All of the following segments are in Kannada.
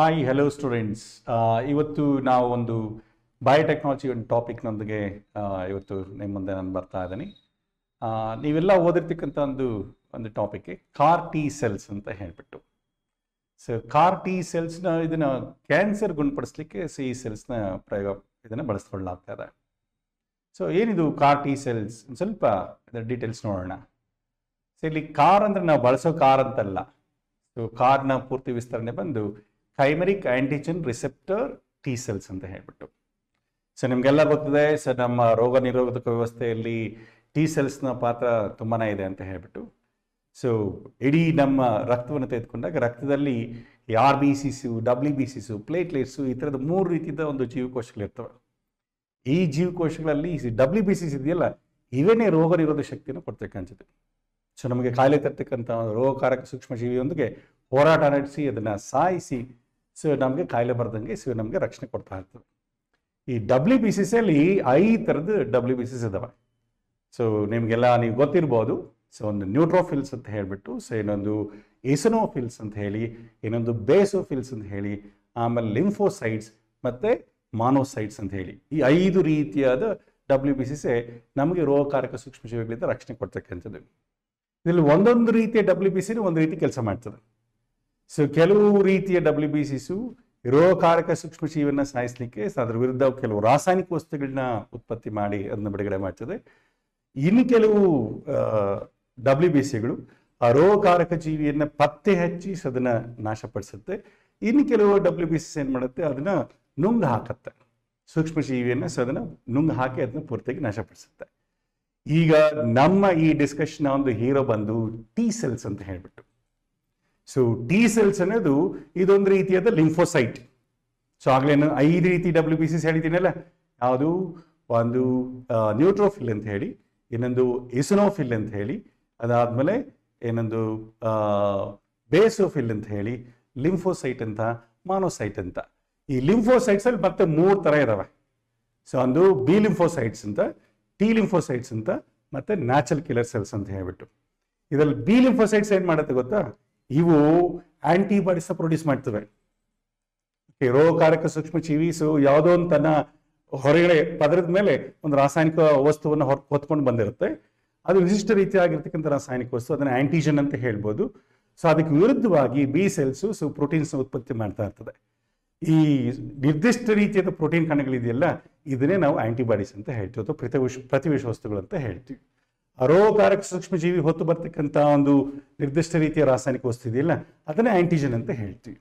ಹಾಯ್ ಹೆಲೋ ಸ್ಟೂಡೆಂಟ್ಸ್ ಇವತ್ತು ನಾವು ಒಂದು ಬಯೋಟೆಕ್ನಾಲಜಿ ಒಂದು ಟಾಪಿಕ್ನೊಂದಿಗೆ ಇವತ್ತು ನಿಮ್ಮ ಮುಂದೆ ನಾನು ಬರ್ತಾ ಇದ್ದೀನಿ ನೀವೆಲ್ಲ ಓದಿರ್ತಕ್ಕಂಥ ಒಂದು ಒಂದು ಟಾಪಿಕ್ಗೆ ಕಾರ್ ಟಿ ಸೆಲ್ಸ್ ಅಂತ ಹೇಳಿಬಿಟ್ಟು ಸೊ ಕಾರ್ ಟಿ ಸೆಲ್ಸ್ನ ಇದನ್ನು ಕ್ಯಾನ್ಸರ್ ಗುಣಪಡಿಸ್ಲಿಕ್ಕೆ ಸಿ ಸೆಲ್ಸ್ನ ಪ್ರಯೋಗ ಇದನ್ನು ಬಳಸ್ಕೊಳ್ಳಾಗ್ತಾ ಇದೆ ಸೊ ಏನಿದು ಕಾರ್ ಟಿ ಸೆಲ್ಸ್ ಸ್ವಲ್ಪ ಇದರ ಡೀಟೇಲ್ಸ್ ನೋಡೋಣ ಸೊ ಇಲ್ಲಿ ಕಾರ್ ಅಂದರೆ ನಾವು ಬಳಸೋ ಕಾರ್ ಅಂತಲ್ಲ ಸೊ ಕಾರ್ನ ಪೂರ್ತಿ ವಿಸ್ತರಣೆ ಬಂದು chimeric antigen receptor T cells ಅಂತ ಹೇಳ್ಬಿಟ್ಟು ಸೊ ನಿಮಗೆಲ್ಲ ಗೊತ್ತಿದೆ ಸರ್ ನಮ್ಮ ರೋಗ ನಿರೋಧಕ ವ್ಯವಸ್ಥೆಯಲ್ಲಿ ಟಿ ಸೆಲ್ಸ್ನ ಪಾತ್ರ ತುಂಬಾ ಇದೆ ಅಂತ ಹೇಳ್ಬಿಟ್ಟು ಸೊ ಇಡೀ ನಮ್ಮ ರಕ್ತವನ್ನು ತೆಗೆದುಕೊಂಡಾಗ ರಕ್ತದಲ್ಲಿ ಆರ್ ಬಿ ಸಿ ಸು ಡಬ್ಲ್ಯೂ ಬಿ ಸು ಪ್ಲೇಟ್ಲೆಟ್ಸು ಈ ಥರದ ಮೂರು ರೀತಿಯ ಒಂದು ಜೀವಕೋಶಗಳು ಜೀವಕೋಶಗಳಿರ್ತವೆ ಈ ಜೀವಕೋಶಗಳಲ್ಲಿ ಡಬ್ಲ್ಯೂ ಬಿ ಸಿ ಸಿ ಇದೆಯಲ್ಲ ಇವೇನೇ ರೋಗ ನಿರೋಧಕ ಶಕ್ತಿಯನ್ನು ಕೊಡ್ತಕ್ಕಂಥದ್ದು ಸೊ ನಮಗೆ ಕಾಯಿಲೆ ತರ್ತಕ್ಕಂಥ ರೋಗಕಾರಕ ಸೂಕ್ಷ್ಮ ಜೀವಿಯೊಂದಿಗೆ ಹೋರಾಟ ನಡೆಸಿ ಅದನ್ನು ಸಾಯಿಸಿ ಸೊ ನಮಗೆ ಕಾಯಿಲೆ ಬರ್ದಂಗೆ ಸೊ ನಮಗೆ ರಕ್ಷಣೆ ಕೊಡ್ತಾ ಇರ್ತದೆ ಈ ಡಬ್ಲ್ಯೂ ಬಿ ಸಿ ಸಿಯಲ್ಲಿ ಐ ಥರದ ಡಬ್ಲ್ಯೂ ಬಿ ಸಿ ಸಿ ಇದಾವೆ ಸೊ ನಿಮಗೆಲ್ಲ ನೀವು ಗೊತ್ತಿರ್ಬೋದು ಸೊ ಒಂದು ನ್ಯೂಟ್ರೋಫಿಲ್ಸ್ ಅಂತ ಹೇಳಿಬಿಟ್ಟು ಸೊ ಇನ್ನೊಂದು ಎಸನೋಫಿಲ್ಸ್ ಅಂತ ಹೇಳಿ ಇನ್ನೊಂದು ಬೇಸೋಫಿಲ್ಸ್ ಅಂತ ಹೇಳಿ ಆಮೇಲೆ ಲಿಂಫೋಸೈಡ್ಸ್ ಮತ್ತು ಮಾನೋಸೈಡ್ಸ್ ಅಂತ ಹೇಳಿ ಈ ಐದು ರೀತಿಯಾದ ಡಬ್ಲ್ಯೂ ಬಿ ಸಿ ಸಿ ನಮಗೆ ರೋಗಕಾರಕ ಸೂಕ್ಷ್ಮಜೀವಿಗಳಿಂದ ರಕ್ಷಣೆ ಕೊಡ್ತಕ್ಕಂಥದ್ದು ಇದರಲ್ಲಿ ಒಂದೊಂದು ರೀತಿಯ ಡಬ್ಲ್ಯೂ ಬಿ ಸಿ ಒಂದು ರೀತಿ ಕೆಲಸ ಮಾಡ್ತದೆ ಸೊ ಕೆಲವು ರೀತಿಯ ಡಬ್ಲ್ಯೂ ಬಿ ಸಿಸು ರೋಗಕಾರಕ ಸೂಕ್ಷ್ಮ ಜೀವನ ಸಾಯಿಸಲಿಕ್ಕೆ ಅದರ ವಿರುದ್ಧ ಕೆಲವು ರಾಸಾಯನಿಕ ವಸ್ತುಗಳನ್ನ ಉತ್ಪತ್ತಿ ಮಾಡಿ ಅದನ್ನ ಬಿಡುಗಡೆ ಮಾಡ್ತದೆ ಇನ್ನು ಕೆಲವು ಡಬ್ಲ್ಯೂ ಬಿ ಸಿಗಳು ಆ ರೋಗಕಾರಕ ಜೀವಿಯನ್ನು ಪತ್ತೆ ಹಚ್ಚಿ ಅದನ್ನ ನಾಶಪಡಿಸುತ್ತೆ ಇನ್ನು ಕೆಲವು ಡಬ್ಲ್ಯೂ ಬಿ ಸಿ ಏನು ಮಾಡುತ್ತೆ ಅದನ್ನ ನುಂಗ್ ಹಾಕತ್ತೆ ಸೂಕ್ಷ್ಮ ಜೀವಿಯನ್ನು ಸೊ ಅದನ್ನ ನುಂಗು ಹಾಕಿ ಅದನ್ನ ಪೂರ್ತಿಯಾಗಿ ನಾಶಪಡಿಸುತ್ತೆ ಈಗ ನಮ್ಮ ಈ ಡಿಸ್ಕಷನ್ ಒಂದು ಹೀರೋ ಬಂದು ಟಿ ಸೆಲ್ಸ್ ಅಂತ ಹೇಳ್ಬಿಟ್ಟು ಸೊ ಟಿ ಸೆಲ್ಸ್ ಅನ್ನೋದು ಇದೊಂದು ರೀತಿಯಾದ ಲಿಂಫೋಸೈಟ್ ಸೊ ಆಗ್ಲೇನು ಐದು ರೀತಿ ಡಬ್ಲ್ಯೂ ಬಿ ಸಿಸ್ ಹೇಳಿದ್ದೀನಲ್ಲ ಯಾವುದು ಒಂದು ನ್ಯೂಟ್ರೋಫಿಲ್ ಅಂತ ಹೇಳಿ ಇನ್ನೊಂದು ಇಸನೋಫಿಲ್ ಅಂತ ಹೇಳಿ ಅದಾದಮೇಲೆ ಏನೊಂದು ಬೇಸೋಫಿಲ್ ಅಂತ ಹೇಳಿ ಲಿಂಫೋಸೈಟ್ ಅಂತ ಮಾನೋಸೈಟ್ ಅಂತ ಈ ಲಿಂಫೋಸೈಟ್ಸ್ ಅಲ್ಲಿ ಮತ್ತೆ ಮೂರು ಥರ ಇದಾವೆ ಸೊ ಒಂದು ಬಿ ಲಿಂಫೋಸೈಟ್ಸ್ ಅಂತ ಟಿ ಲಿಂಫೋಸೈಟ್ಸ್ ಅಂತ ಮತ್ತೆ ನ್ಯಾಚುರಲ್ ಕಿಲರ್ ಸೆಲ್ಸ್ ಅಂತ ಹೇಳ್ಬಿಟ್ಟು ಇದರಲ್ಲಿ ಬಿ ಲಿಂಫೋಸೈಟ್ಸ್ ಏನು ಮಾಡುತ್ತೆ ಗೊತ್ತಾ ಇವು ಆಂಟಿಬಾಡೀಸ್ ಪ್ರೊಡ್ಯೂಸ್ ಮಾಡ್ತವೆ ರೋಗಕಾರಕ ಸೂಕ್ಷ್ಮ ಜೀವಿಸು ಯಾವುದೋ ಒಂದು ತನ್ನ ಹೊರಗಡೆ ಪದರದ ಮೇಲೆ ಒಂದು ರಾಸಾಯನಿಕ ವಸ್ತುವನ್ನು ಹೊರ ಹೊತ್ಕೊಂಡು ಬಂದಿರುತ್ತೆ ಅದು ವಿಶಿಷ್ಟ ರೀತಿಯಾಗಿರ್ತಕ್ಕಂಥ ರಾಸಾಯನಿಕ ವಸ್ತು ಅದನ್ನ ಆಂಟಿಜನ್ ಅಂತ ಹೇಳ್ಬೋದು ಸೊ ಅದಕ್ಕೆ ವಿರುದ್ಧವಾಗಿ ಬಿ ಸೆಲ್ಸು ಸೊ ಪ್ರೋಟೀನ್ಸ್ ಉತ್ಪತ್ತಿ ಮಾಡ್ತಾ ಇರ್ತದೆ ಈ ನಿರ್ದಿಷ್ಟ ರೀತಿಯಾದ ಪ್ರೋಟೀನ್ ಕಣಗಳಿದೆಯಲ್ಲ ಇದನ್ನೇ ನಾವು ಆಂಟಿಬಾಡೀಸ್ ಅಂತ ಹೇಳ್ತೀವಿ ಅಥವಾ ಪ್ರತಿವಿಷ ಪ್ರತಿವಿಷ ವಸ್ತುಗಳು ಅಂತ ಹೇಳ್ತೀವಿ ರೋಗಕಾರಕ ಸೂಕ್ಷ್ಮಜೀವಿ ಹೊತ್ತು ಬರ್ತಕ್ಕಂಥ ಒಂದು ನಿರ್ದಿಷ್ಟ ರೀತಿಯ ರಾಸಾಯನಿಕ ವಸ್ತು ಇದೆಯಲ್ಲ ಅದನ್ನೇ ಆ್ಯಂಟಿಜೆನ್ ಅಂತ ಹೇಳ್ತೀವಿ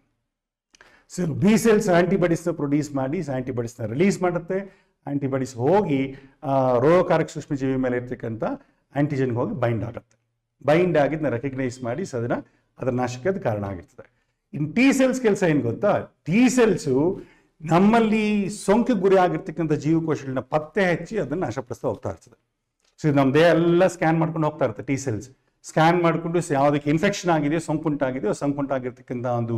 ಸೊ ಬಿ ಸೆಲ್ಸ್ ಆ್ಯಂಟಿಬಾಡೀಸ್ನ ಪ್ರೊಡ್ಯೂಸ್ ಮಾಡಿ ಆ್ಯಂಟಿಬಾಡೀಸ್ನ ರಿಲೀಸ್ ಮಾಡುತ್ತೆ ಆಂಟಿಬಾಡೀಸ್ ಹೋಗಿ ರೋಗಕಾರಕ ಸೂಕ್ಷ್ಮಜೀವಿ ಮೇಲೆ ಇರ್ತಕ್ಕಂಥ ಆ್ಯಂಟಿಜೆನ್ಗೆ ಹೋಗಿ ಬೈಂಡ್ ಆಗುತ್ತೆ ಬೈಂಡ್ ಆಗಿದ್ದನ್ನ ರೆಕಗ್ನೈಸ್ ಮಾಡಿ ಸದನ ಅದರ ನಾಶಕ್ಕೆ ಕಾರಣ ಆಗಿರ್ತದೆ ಇನ್ ಟಿ ಸೆಲ್ಸ್ ಕೆಲಸ ಏನು ಗೊತ್ತಾ ಟಿ ಸೆಲ್ಸು ನಮ್ಮಲ್ಲಿ ಸೋಂಕು ಗುರಿ ಆಗಿರ್ತಕ್ಕಂಥ ಜೀವಕೋಶಗಳನ್ನ ಪತ್ತೆ ಹಚ್ಚಿ ಅದನ್ನು ನಾಶಪಡಿಸ್ತಾ ಹೋಗ್ತಾ ಇರ್ತದೆ ಸೊ ಇದು ನಮ್ಮ ದೇಹ ಎಲ್ಲ ಸ್ಕ್ಯಾನ್ ಮಾಡ್ಕೊಂಡು ಹೋಗ್ತಾ ಇರುತ್ತೆ ಟಿ ಸೆಲ್ಸ್ ಸ್ಕ್ಯಾನ್ ಮಾಡಿಕೊಂಡು ಯಾವುದಕ್ಕೆ ಇನ್ಫೆಕ್ಷನ್ ಆಗಿದೆಯೋ ಸೋಂಕುಂಟಾಗಿದೆಯೋ ಸೋಂಕುಂಟಾಗಿರ್ತಕ್ಕಂಥ ಒಂದು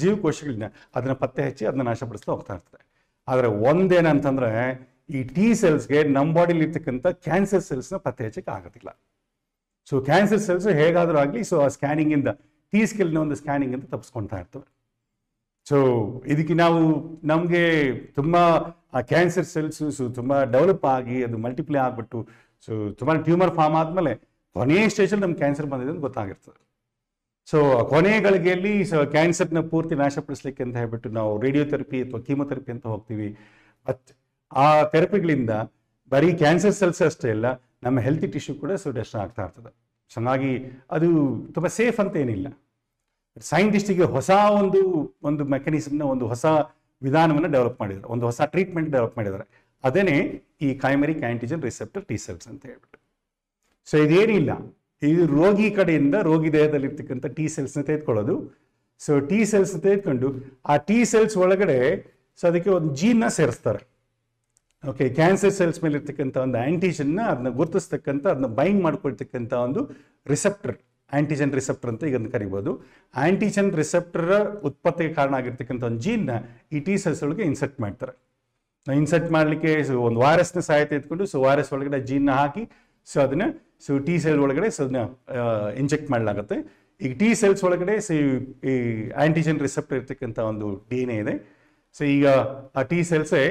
ಜೀವಕೋಶಗಳನ್ನ ಅದನ್ನ ಪತ್ತೆ ಹಚ್ಚಿ ಅದನ್ನ ನಾಶಪಡಿಸ್ತಾ ಹೋಗ್ತಾ ಇರ್ತದೆ ಆದರೆ ಒಂದೇನಂತಂದ್ರೆ ಈ ಟಿ ಸೆಲ್ಸ್ಗೆ ನಮ್ಮ ಬಾಡಿಲಿ ಇರ್ತಕ್ಕಂಥ ಕ್ಯಾನ್ಸರ್ ಸೆಲ್ಸ್ನ ಪತ್ತೆ ಹಚ್ಚಕ್ಕೆ ಆಗೋದಿಲ್ಲ ಸೊ ಕ್ಯಾನ್ಸರ್ ಸೆಲ್ಸ್ ಹೇಗಾದರೂ ಆಗಲಿ ಸೊ ಆ ಸ್ಕ್ಯಾನಿಂಗಿಂದ ಟಿ ಸ್ಕಿಲ್ನ ಒಂದು ಸ್ಕ್ಯಾನಿಂಗ್ ಅಂತ ತಪ್ಪಿಸ್ಕೊಳ್ತಾ ಇರ್ತವೆ ಸೊ ಇದಕ್ಕೆ ನಾವು ನಮಗೆ ತುಂಬ ಕ್ಯಾನ್ಸರ್ ಸೆಲ್ಸ್ ತುಂಬಾ ತುಂಬ ಡೆವಲಪ್ ಆಗಿ ಅದು ಮಲ್ಟಿಪ್ಲೈ ಆಗಿಬಿಟ್ಟು ಸೊ ತುಂಬಾ ಟ್ಯೂಮರ್ ಫಾರ್ಮ್ ಆದಮೇಲೆ ಕೊನೆಯ ಸ್ಟೇಜಲ್ಲಿ ನಮ್ಗೆ ಕ್ಯಾನ್ಸರ್ ಬಂದಿದೆ ಅಂತ ಗೊತ್ತಾಗಿರ್ತದೆ ಸೊ ಕೊನೆ ಗಳಿಗೆಯಲ್ಲಿ ಸೊ ಕ್ಯಾನ್ಸರ್ನ ಪೂರ್ತಿ ನಾಶಪಡಿಸ್ಲಿಕ್ಕೆ ಅಂತ ಹೇಳ್ಬಿಟ್ಟು ನಾವು ರೇಡಿಯೋಥೆರಪಿ ಅಥವಾ ಕೀಮೊಥೆರಪಿ ಅಂತ ಹೋಗ್ತೀವಿ ಬಟ್ ಆ ಥೆರಪಿಗಳಿಂದ ಬರೀ ಕ್ಯಾನ್ಸರ್ ಸೆಲ್ಸ್ ಅಷ್ಟೇ ಇಲ್ಲ ನಮ್ಮ ಹೆಲ್ತ್ ಟಿಶ್ಯೂ ಕೂಡ ಸೊ ಆಗ್ತಾ ಇರ್ತದೆ ಚೆನ್ನಾಗಿ ಅದು ತುಂಬ ಸೇಫ್ ಅಂತ ಏನಿಲ್ಲ ಸೈಂಟಿಸ್ಟಿಗೆ ಹೊಸ ಒಂದು ಒಂದು ಮೆಕ್ಯಾನಿಸಮ್ನ ಒಂದು ಹೊಸ ವಿಧಾನವನ್ನು ಡೆವಲಪ್ ಮಾಡಿದ್ದಾರೆ ಒಂದು ಹೊಸ ಟ್ರೀಟ್ಮೆಂಟ್ ಡೆವಲಪ್ ಮಾಡಿದ್ದಾರೆ ಅದೇನೇ ಈ chimeric antigen receptor T cells ಅಂತ ಹೇಳ್ಬಿಟ್ಟು ಸೊ ಇದೇನಿಲ್ಲ ಇದು ರೋಗಿ ಕಡೆಯಿಂದ ರೋಗಿ ದೇಹದಲ್ಲಿರ್ತಕ್ಕಂಥ ಟಿ ಸೆಲ್ಸ್ನ ತೆಗೆದುಕೊಳ್ಳೋದು ಸೊ ಟಿ ಸೆಲ್ಸ್ ತೆಗೆದುಕೊಂಡು ಆ ಟಿ ಸೆಲ್ಸ್ ಒಳಗಡೆ ಸೊ ಅದಕ್ಕೆ ಒಂದು ಜೀನ್ನ ಸೇರಿಸ್ತಾರೆ ಓಕೆ ಕ್ಯಾನ್ಸರ್ ಸೆಲ್ಸ್ ಮೇಲೆ ಇರ್ತಕ್ಕಂಥ ಒಂದು ಆಂಟಿಜನ್ನ ಅದನ್ನ ಗುರುತಿಸ್ತಕ್ಕಂಥ ಅದನ್ನ ಬೈಂಡ್ ಮಾಡ್ಕೊಳ್ತಕ್ಕಂಥ ಒಂದು ರಿಸೆಪ್ಟರ್ ಆಂಟಿಜನ್ ರಿಸೆಪ್ಟರ್ ಅಂತ ಈಗ ಕರಿಬೋದು ಆಂಟಿಜನ್ ರಿಸೆಪ್ಟರ್ ಉತ್ಪತ್ತಿಗೆ ಕಾರಣ ಆಗಿರ್ತಕ್ಕಂಥ ಒಂದು ಜೀನ್ನ ಈ ಟಿ ಸೆಲ್ಸ್ ಒಳಗೆ ಇನ್ಸರ್ಟ್ ಮಾಡ್ತಾರೆ ಇನ್ಸರ್ಟ್ ಮಾಡಲಿಕ್ಕೆ ಸೊ ಒಂದು ವಾರ್ ಎಸ್ನ ಸಹಾಯ ತೆಗೆದುಕೊಂಡು ಸೊ ವಾರ್ ಎಸ್ ಒಳಗಡೆ ಜೀನ್ನ ಹಾಕಿ ಸೊ ಅದನ್ನ ಸೊ ಟಿ ಸೆಲ್ ಒಳಗಡೆ ಸೊ ಅದನ್ನ ಇಂಜೆಕ್ಟ್ ಮಾಡಲಾಗುತ್ತೆ ಈಗ ಟಿ ಸೆಲ್ಸ್ ಒಳಗಡೆ ಸೊ ಈ ಆಂಟಿಜೆನ್ ರಿಸೆಪ್ಟರ್ ಇರ್ತಕ್ಕಂಥ ಒಂದು ಡಿ ಎನ್ ಇದೆ ಸೊ ಈಗ ಆ ಟಿ ಸೆಲ್ಸೇ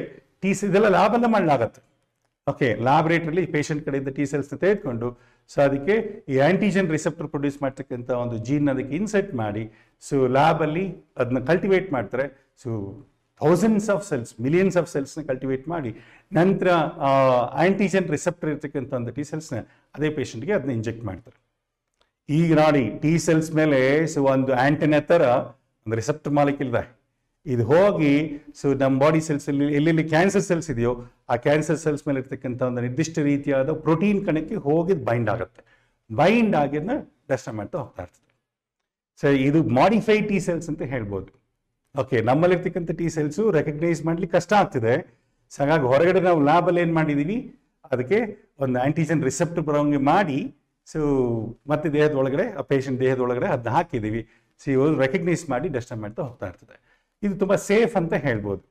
ಟಿ ಸಿ ಇದೆಲ್ಲ ಎಲ್ಲ ಮಾಡಲಾಗತ್ತೆ ಓಕೆ ಲ್ಯಾಬ್ರೇಟ್ರಲ್ಲಿ ಪೇಷಂಟ್ ಕಡೆಯಿಂದ ಟಿ ಸೆಲ್ಸ್ನ ತೆಗೆದುಕೊಂಡು ಸೊ ಅದಕ್ಕೆ ಈ ಆಂಟಿಜೆನ್ ರಿಸೆಪ್ಟರ್ ಪ್ರೊಡ್ಯೂಸ್ ಮಾಡ್ತಕ್ಕಂಥ ಒಂದು ಜೀನ್ ಅದಕ್ಕೆ ಇನ್ಸರ್ಟ್ ಮಾಡಿ ಸೊ ಲ್ಯಾಬಲ್ಲಿ ಅದನ್ನ ಕಲ್ಟಿವೇಟ್ ಮಾಡ್ತಾರೆ so thousands of cells millions of ಸೆಲ್ಸ್ನ ಕಲ್ಟಿವೇಟ್ ಮಾಡಿ ನಂತರ ಆ್ಯಂಟಿಜೆನ್ ರಿಸೆಪ್ಟರ್ ಇರ್ತಕ್ಕಂಥ ಒಂದು ಟಿ ಸೆಲ್ಸ್ನ ಅದೇ ಪೇಷಂಟ್ಗೆ ಅದನ್ನ ಇಂಜೆಕ್ಟ್ ಮಾಡ್ತಾರೆ ಈಗ ನೋಡಿ ಟಿ ಸೆಲ್ಸ್ ಮೇಲೆ ಸೊ ಒಂದು ಆ್ಯಂಟನ ಥರ ಒಂದು ರಿಸೆಪ್ಟರ್ ಇಲ್ದ ಇದು ಹೋಗಿ ಸೊ ನಮ್ಮ ಬಾಡಿ ಸೆಲ್ಸಲ್ಲಿ ಎಲ್ಲೆಲ್ಲಿ ಕ್ಯಾನ್ಸರ್ ಸೆಲ್ಸ್ ಇದೆಯೋ ಆ ಕ್ಯಾನ್ಸರ್ ಸೆಲ್ಸ್ ಮೇಲೆ ಇರ್ತಕ್ಕಂಥ ಒಂದು ನಿರ್ದಿಷ್ಟ ರೀತಿಯಾದ ಪ್ರೋಟೀನ್ ಕಣಕ್ಕೆ ಹೋಗಿ ಬೈಂಡ್ ಆಗುತ್ತೆ ಬೈಂಡ್ ಆಗಿದ್ನ ಡಸ್ಟ್ ಮಾಡ್ತಾ ಹೋಗ್ತಾ ಇರ್ತದೆ ಸೊ ಇದು ಮಾಡಿಫೈ ಟಿ ಸೆಲ್ಸ್ ಅಂತ ಹೇಳ್ಬೋದು ಓಕೆ ನಮ್ಮಲ್ಲಿರ್ತಕ್ಕಂಥ ಟಿ ಸೆಲ್ಸು ರೆಕಗ್ನೈಸ್ ಮಾಡ್ಲಿಕ್ಕೆ ಕಷ್ಟ ಆಗ್ತಿದೆ ಸೊ ಹಾಗಾಗಿ ಹೊರಗಡೆ ನಾವು ಲ್ಯಾಬಲ್ಲಿ ಏನು ಮಾಡಿದೀವಿ ಅದಕ್ಕೆ ಒಂದು ಆಂಟಿಜನ್ ರಿಸೆಪ್ಟ್ ಬರೋಂಗೆ ಮಾಡಿ ಸೊ ಮತ್ತೆ ದೇಹದ ಒಳಗಡೆ ಆ ಪೇಷಂಟ್ ದೇಹದ ಒಳಗಡೆ ಅದನ್ನ ಹಾಕಿದ್ದೀವಿ ಸೊ ಇವರು ರೆಕಗ್ನೈಸ್ ಮಾಡಿ ಡಸ್ಟಮ್ ಮಾಡ್ತಾ ಹೋಗ್ತಾ ಇರ್ತದೆ ಇದು ತುಂಬ ಸೇಫ್ ಅಂತ ಹೇಳ್ಬೋದು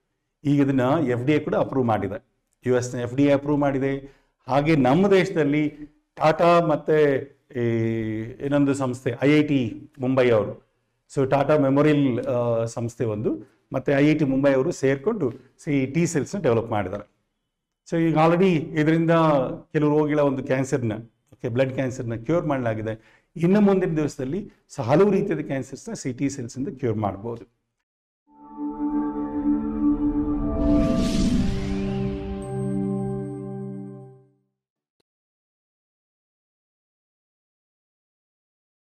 ಈಗ ಇದನ್ನ ಎಫ್ ಡಿ ಎ ಕೂಡ ಅಪ್ರೂವ್ ಮಾಡಿದೆ ಯು ಎಸ್ನ ಎಫ್ ಡಿ ಎ ಅಪ್ರೂವ್ ಮಾಡಿದೆ ಹಾಗೆ ನಮ್ಮ ದೇಶದಲ್ಲಿ ಟಾಟಾ ಮತ್ತು ಈ ಇನ್ನೊಂದು ಸಂಸ್ಥೆ ಐ ಐ ಟಿ ಮುಂಬೈ ಅವರು ಸೊ ಟಾಟಾ ಮೆಮೊರಿಯಲ್ ಸಂಸ್ಥೆ ಒಂದು ಮತ್ತು ಐ ಐ ಟಿ ಮುಂಬೈ ಅವರು ಸೇರಿಕೊಂಡು ಸಿ ಟಿ ಸೆಲ್ಸ್ನ ಡೆವಲಪ್ ಮಾಡಿದ್ದಾರೆ ಸೊ ಈಗ ಆಲ್ರೆಡಿ ಇದರಿಂದ ಕೆಲವು ರೋಗಿಗಳ ಒಂದು ಕ್ಯಾನ್ಸರ್ನ ಓಕೆ ಬ್ಲಡ್ ಕ್ಯಾನ್ಸರ್ನ ಕ್ಯೂರ್ ಮಾಡಲಾಗಿದೆ ಇನ್ನು ಮುಂದಿನ ದಿವಸದಲ್ಲಿ ಸೊ ಹಲವು ರೀತಿಯಾದ ಕ್ಯಾನ್ಸರ್ಸ್ನ ಸಿ ಟಿ ಸೆಲ್ಸಿಂದ ಕ್ಯೂರ್ ಮಾಡ್ಬೋದು